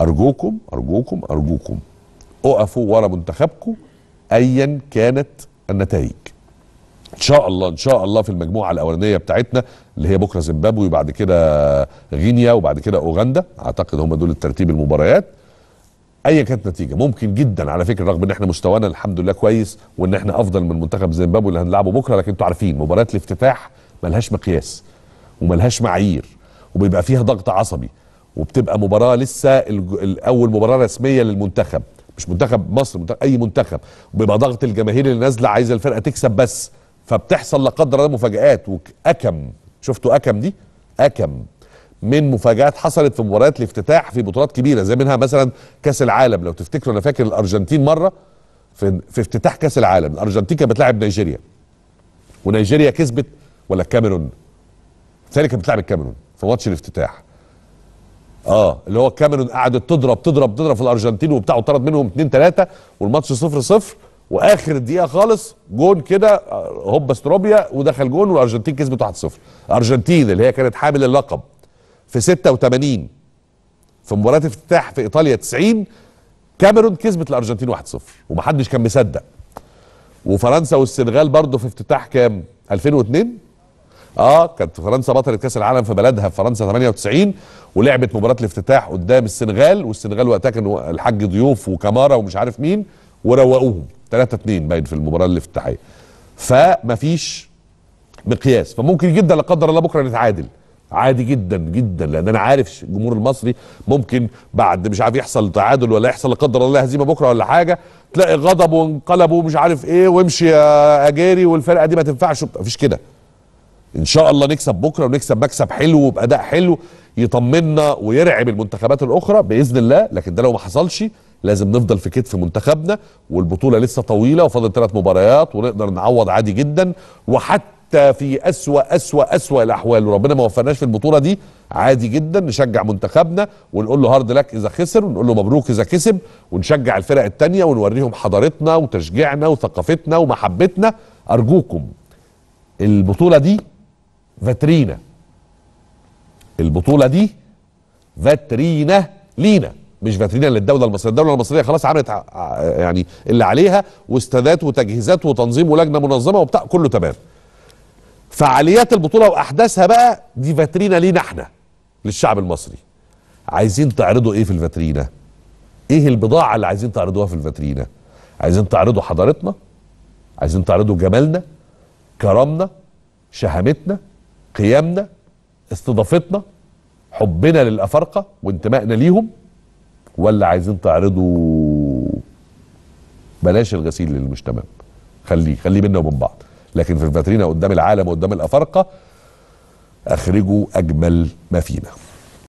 ارجوكم ارجوكم ارجوكم اقفوا ورا منتخبكم ايا كانت النتائج ان شاء الله ان شاء الله في المجموعه الاولانيه بتاعتنا اللي هي بكره زيمبابوي وبعد كده غينيا وبعد كده اوغندا اعتقد هم دول الترتيب المباريات ايا كانت النتيجه ممكن جدا على فكره رغم ان احنا مستوانا الحمد لله كويس وان احنا افضل من منتخب زيمبابوي اللي هنلعبه بكره لكن انتوا عارفين مباريات الافتتاح ملهاش مقياس وملهاش معايير وبيبقى فيها ضغط عصبي وبتبقى مباراه لسه اول مباراه رسميه للمنتخب مش منتخب مصر منتخب اي منتخب بيبقى ضغط الجماهير اللي نازله عايزه الفرقه تكسب بس فبتحصل لا قدر الله مفاجات واكم شفتوا اكم دي اكم من مفاجات حصلت في مباريات الافتتاح في بطولات كبيره زي منها مثلا كاس العالم لو تفتكروا انا فاكر الارجنتين مره في, في افتتاح كاس العالم الارجنتين كانت بتلاعب نيجيريا ونيجيريا كسبت ولا الكاميرون ثاني كانت بتلاعب الكاميرون في ماتش الافتتاح اه اللي هو كاميرون قعدت تضرب تضرب تضرب في الارجنتين وبتاع وطرد منهم 2 3 والماتش 0 0 واخر الدقيقه خالص جون كده آه، هوب استروبيا ودخل جون والارجنتين كسبت 1 0 الارجنتين اللي هي كانت حامل اللقب في 86 في مباراه افتتاح في ايطاليا 90 كاميرون كسبت الارجنتين 1 0 ومحدش كان مصدق وفرنسا والسنغال برضه في افتتاح كام 2002 اه كانت فرنسا بطلة كاس العالم في بلدها في فرنسا 98 ولعبت مباراه الافتتاح قدام السنغال والسنغال وقتها كانوا الحاج ضيوف وكمارا ومش عارف مين وروقوهم 3 2 باين في المباراه الافتتاحيه فمفيش مقياس فممكن جدا لا قدر الله بكره نتعادل عادي جدا جدا لان انا عارف الجمهور المصري ممكن بعد مش عارف يحصل تعادل ولا يحصل لا قدر الله هزيمه بكره ولا حاجه تلاقي غضب وانقلب ومش عارف ايه وامشي يا اجاري والفرقه دي ما تنفعش مفيش كده ان شاء الله نكسب بكره ونكسب مكسب حلو وباداء حلو يطمنا ويرعب المنتخبات الاخرى باذن الله لكن ده لو ما حصلش لازم نفضل في كتف منتخبنا والبطوله لسه طويله وفاضل ثلاث مباريات ونقدر نعوض عادي جدا وحتى في اسوا اسوا اسوا الاحوال وربنا ما وفقناش في البطوله دي عادي جدا نشجع منتخبنا ونقول له هارد لك اذا خسر ونقول له مبروك اذا كسب ونشجع الفرق الثانيه ونوريهم حضارتنا وتشجيعنا وثقافتنا ومحبتنا ارجوكم البطوله دي فاترينا البطوله دي فاترينا لينا مش فاترينا للدوله المصريه الدوله المصريه خلاص عملت يعني اللي عليها واستادات وتجهيزات وتنظيم ولجنه منظمه وبتاع كله تمام فعاليات البطوله واحداثها بقى دي فاترينا لينا احنا للشعب المصري عايزين تعرضوا ايه في الفاترينا ايه البضاعه اللي عايزين تعرضوها في الفاترينا عايزين تعرضوا حضارتنا عايزين تعرضوا جمالنا كرمنا شهامتنا قيامنا استضافتنا حبنا للأفارقة وانتمائنا ليهم ولا عايزين تعرضوا بلاش الغسيل للمجتمع خليه خليه بينا وبين بعض لكن في الفاترينا قدام العالم وقدام الأفارقة أخرجوا أجمل ما فينا